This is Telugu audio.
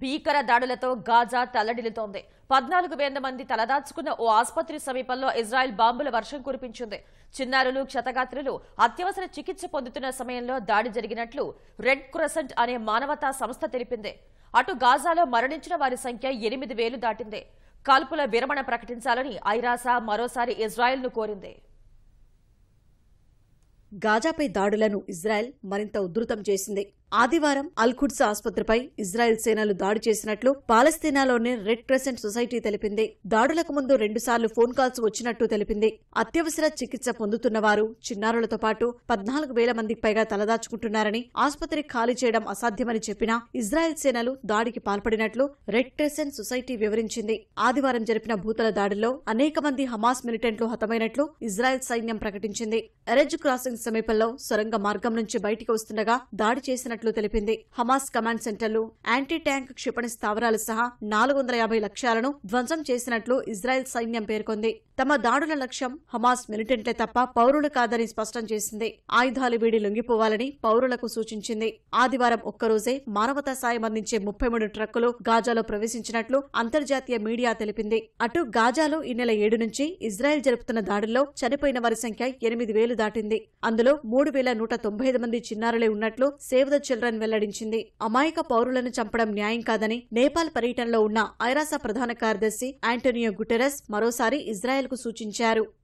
భీకర దాడులతో గాజా తలడిల్లుతోంది పద్నాలుగు వేల మంది తలదాచుకున్న ఓ ఆసుపత్రి సమీపంలో ఇజ్రాయెల్ బాంబుల వర్షం కురిపించింది చిన్నారులు క్షతగాత్రులు అత్యవసర చికిత్స పొందుతున్న సమయంలో దాడి జరిగినట్లు రెడ్ క్రసెంట్ అనే మానవతా సంస్థ తెలిపింది అటు గాజాలో మరణించిన వారి సంఖ్య ఎనిమిది వేలు దాటింది కాల్పుల విరమణ ప్రకటించాలని ఐరాసా మరోసారి ఇజ్రాయెల్ను కోరింది గాజాపై దాడులను ఇజ్రాయెల్ మరింత ఉధృతం చేసింది ఆదివారం అల్ఖుడ్స్ ఆసుపత్రిపై ఇజ్రాయెల్ సేనలు దాడి చేసినట్లు పాలస్తీనాలోని రెడ్ క్రెసెంట్ సొసైటీ తెలిపింది దాడులకు ముందు రెండుసార్లు ఫోన్ కాల్స్ వచ్చినట్టు తెలిపింది అత్యవసర చికిత్స పొందుతున్నవారు చిన్నారులతో పాటు పద్నాలుగు వేల మందికి పైగా తలదాచుకుంటున్నారని ఆసుపత్రి ఖాళీ చేయడం అసాధ్యమని చెప్పినా ఇజ్రాయెల్ సేనలు దాడికి పాల్పడినట్లు రెడ్ క్రెసెంట్ సొసైటీ వివరించింది ఆదివారం జరిపిన భూతల దాడిలో అనేక మంది హమాస్ మిలిటెంట్లు హతమైనట్లు ఇజ్రాయెల్ సైన్యం ప్రకటించింది ఎరెజ్ క్రాసింగ్ సమీపంలో సొరంగ మార్గం నుంచి బయటికి వస్తుండగా దాడి చేసినట్టు చేసినట్లు తెలిపింది హమాస్ కమాండ్ సెంటర్లు యాంటీ ట్యాంక్ క్షిపణి స్థావరాలు సహా నాలుగు వందల యాభై లక్ష్యాలను ధ్వంసం చేసినట్లు ఇజ్రాయెల్ సైన్యం పేర్కొంది తమ దాడుల లక్ష్యం హమాస్ మిలిటెంట్లే తప్ప పౌరులు కాదని స్పష్టం చేసింది ఆయుధాలు వీడి లొంగిపోవాలని పౌరులకు సూచించింది ఆదివారం ఒక్కరోజే మానవతా సాయం అందించే ముప్పై మూడు ట్రక్కులు గాజాలో ప్రవేశించినట్లు అంతర్జాతీయ మీడియా తెలిపింది అటు గాజాలో ఈ నెల ఏడు నుంచి ఇజ్రాయెల్ జరుపుతున్న దాడుల్లో చనిపోయిన వారి సంఖ్య ఎనిమిది వేలు దాటింది అందులో మూడు వేల నూట తొంభై ఐదు మంది చిన్నారులే ఉన్నట్లు సేవ్ ద చిల్డ్రన్ వెల్లడించింది అమాయక పౌరులను చంపడం న్యాయం కాదని నేపాల్ పర్యటనలో ఉన్న ఐరాస ప్రధాన కార్యదర్శి ఆంటోనియో గుటెరస్ మరోసారి ఇజ్రాయెల్ సూచించారు